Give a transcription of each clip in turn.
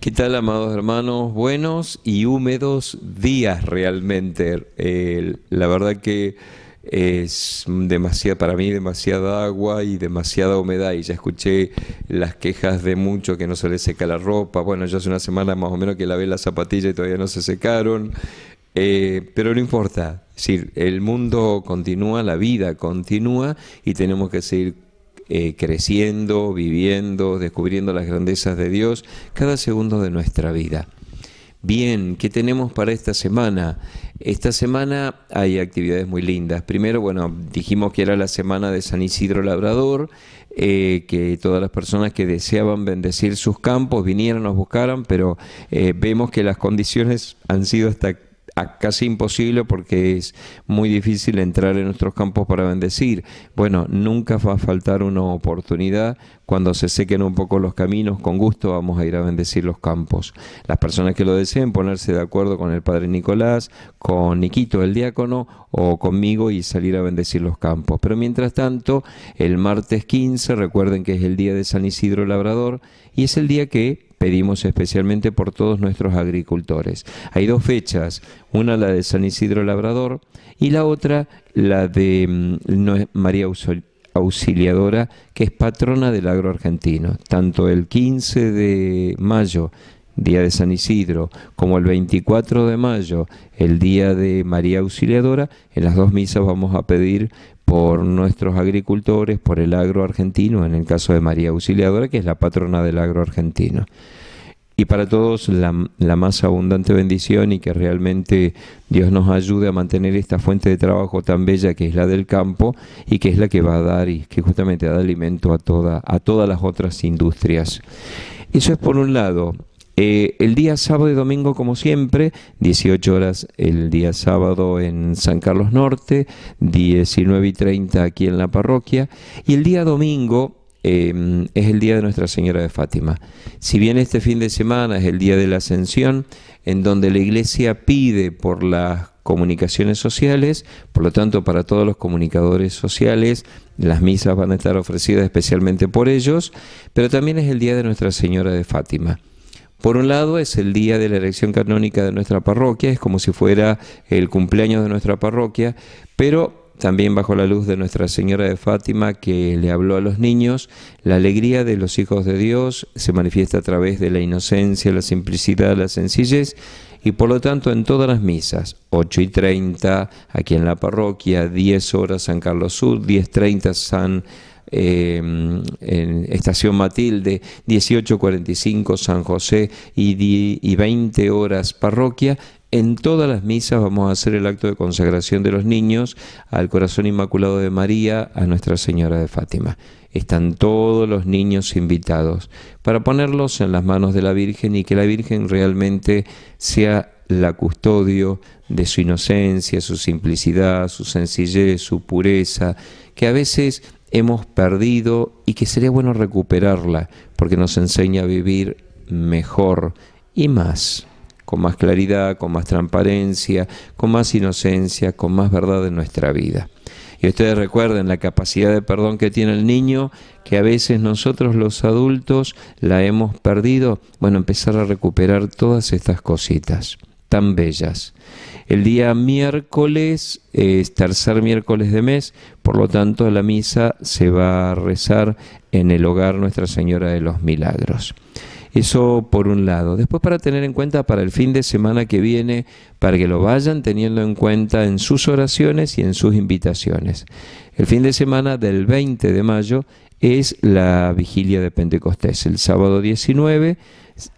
¿Qué tal, amados hermanos? Buenos y húmedos días realmente. la verdad que es demasiada para mí demasiada agua y demasiada humedad y ya escuché las quejas de muchos que no se les seca la ropa bueno ya hace una semana más o menos que lavé las zapatillas y todavía no se secaron eh, pero no importa es el mundo continúa la vida continúa y tenemos que seguir eh, creciendo, viviendo, descubriendo las grandezas de Dios cada segundo de nuestra vida. Bien, ¿qué tenemos para esta semana? Esta semana hay actividades muy lindas. Primero, bueno, dijimos que era la semana de San Isidro Labrador, eh, que todas las personas que deseaban bendecir sus campos vinieran, nos buscaran, pero eh, vemos que las condiciones han sido hasta casi imposible porque es muy difícil entrar en nuestros campos para bendecir. Bueno, nunca va a faltar una oportunidad. Cuando se sequen un poco los caminos, con gusto vamos a ir a bendecir los campos. Las personas que lo deseen, ponerse de acuerdo con el Padre Nicolás, con Niquito el diácono o conmigo y salir a bendecir los campos. Pero mientras tanto, el martes 15, recuerden que es el día de San Isidro Labrador y es el día que Pedimos especialmente por todos nuestros agricultores. Hay dos fechas, una la de San Isidro Labrador y la otra la de mm, María Auxiliadora, que es patrona del agro argentino. Tanto el 15 de mayo día de San Isidro, como el 24 de mayo, el día de María Auxiliadora, en las dos misas vamos a pedir por nuestros agricultores, por el agro argentino, en el caso de María Auxiliadora, que es la patrona del agro argentino. Y para todos la, más abundante bendición y que realmente Dios nos ayude a mantener esta fuente de trabajo tan bella que es la del campo y que es la que va a dar y que justamente da alimento a, toda, a todas las otras industrias. Eso es por un lado. Eh, el día sábado y domingo, como siempre, 18 horas el día sábado en San Carlos Norte, 19 y 30 aquí en la parroquia, y el día domingo em, es el día de Nuestra Señora de Fátima. Si bien este fin de semana es el día de la Ascensión, en donde la Iglesia pide por las comunicaciones sociales, por lo tanto para todos los comunicadores sociales, las misas van a estar ofrecidas especialmente por ellos, pero también es el día de Nuestra Señora de Fátima. Por un lado es el día de la elección canónica de nuestra parroquia, es como si fuera el cumpleaños de nuestra parroquia, pero también bajo la luz de Nuestra Señora de Fátima que le habló a los niños, la alegría de los hijos de Dios se manifiesta a través de la inocencia, la simplicidad, la sencillez y por lo tanto en todas las misas, 8 y 30 aquí en la parroquia, 10 horas San Carlos Sur, 10.30 San Em, en Estación Matilde, 1845 San José y, y 20 horas parroquia. En todas las misas vamos a hacer el acto de consagración de los niños al corazón inmaculado de María, a Nuestra Señora de Fátima. Están todos los niños invitados para ponerlos en las manos de la Virgen y que la Virgen realmente sea la custodio de su inocencia, su simplicidad, su sencillez, su pureza, que a veces hemos perdido y que sería bueno recuperarla porque nos enseña a vivir mejor y más, con más claridad, con más transparencia, con más inocencia, con más verdad en nuestra vida. Y ustedes recuerden la capacidad de perdón que tiene el niño, que a veces nosotros los adultos la hemos perdido. Bueno, empezar a recuperar todas estas cositas tan bellas. El día miércoles eh, es tercer miércoles de mes, por lo tanto la misa se va a rezar en el hogar Nuestra Señora de los Milagros. Eso por un lado. Después para tener en cuenta para el fin de semana que viene, para que lo vayan teniendo en cuenta en sus oraciones y en sus invitaciones. El fin de semana del 20 de mayo es la vigilia de Pentecostés, el sábado 19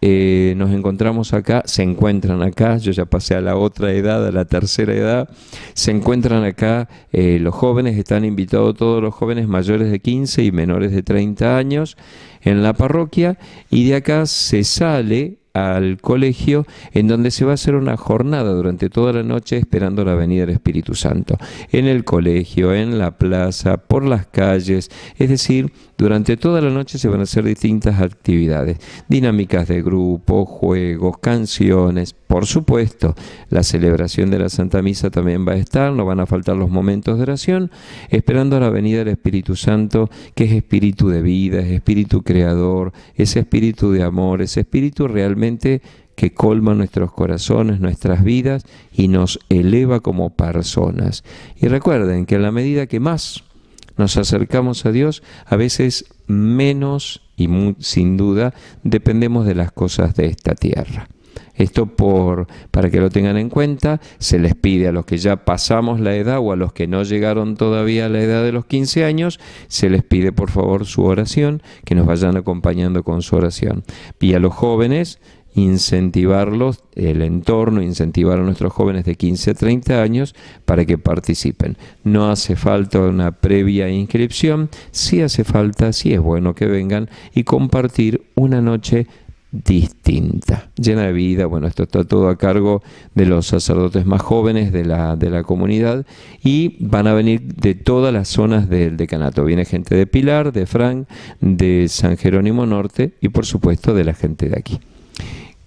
eh, nos encontramos acá, se encuentran acá, yo ya pasé a la otra edad, a la tercera edad, se encuentran acá eh, los jóvenes, están invitados todos los jóvenes mayores de 15 y menores de 30 años en la parroquia y de acá se sale al colegio en donde se va a hacer una jornada durante toda la noche esperando la venida del Espíritu Santo. En el colegio, en la plaza, por las calles, es decir, durante toda la noche se van a hacer distintas actividades, dinámicas de grupo, juegos, canciones, por supuesto, la celebración de la Santa Misa también va a estar, no van a faltar los momentos de oración, esperando la venida del Espíritu Santo, que es espíritu de vida, es espíritu creador, ese espíritu de amor, ese espíritu realmente que colma nuestros corazones, nuestras vidas y nos eleva como personas. Y recuerden que en la medida que más nos acercamos a Dios, a veces menos y sin duda dependemos de las cosas de esta tierra. Esto por, para que lo tengan en cuenta, se les pide a los que ya pasamos la edad o a los que no llegaron todavía a la edad de los 15 años, se les pide por favor su oración, que nos vayan acompañando con su oración. Y a los jóvenes, incentivarlos, el entorno, incentivar a nuestros jóvenes de 15 a 30 años para que participen. No hace falta una previa inscripción, sí hace falta, sí es bueno que vengan y compartir una noche distinta, llena de vida. Bueno, esto está todo a cargo de los sacerdotes más jóvenes de la, de la comunidad y van a venir de todas las zonas del decanato. Viene gente de Pilar, de Frank, de San Jerónimo Norte y por supuesto de la gente de aquí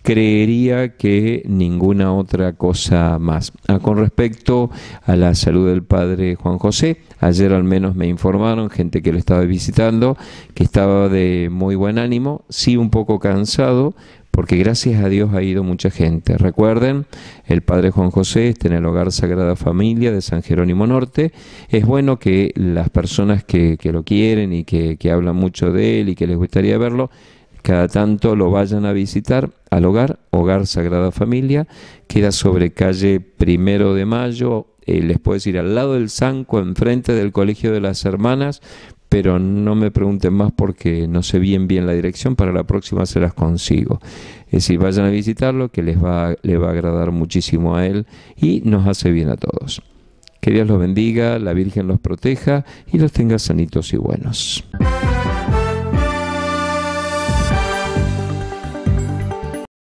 creería que ninguna otra cosa más. Ah, con respecto a la salud del padre Juan José, ayer al menos me informaron, gente que lo estaba visitando, que estaba de muy buen ánimo, sí un poco cansado, porque gracias a Dios ha ido mucha gente. Recuerden, el Padre Juan José está en el Hogar Sagrada Familia de San Jerónimo Norte. Es bueno que las personas que, que lo quieren y que, que hablan mucho de él y que les gustaría verlo, cada tanto lo vayan a visitar al hogar, Hogar Sagrada Familia, queda sobre calle Primero de Mayo, eh, les puedes ir al lado del Sanco, enfrente del Colegio de las Hermanas, pero no me pregunten más porque no sé bien bien la dirección, para la próxima se las consigo. Es decir, vayan a visitarlo, que les va, le va a agradar muchísimo a él y nos hace bien a todos. Que Dios los bendiga, la Virgen los proteja y los tenga sanitos y buenos.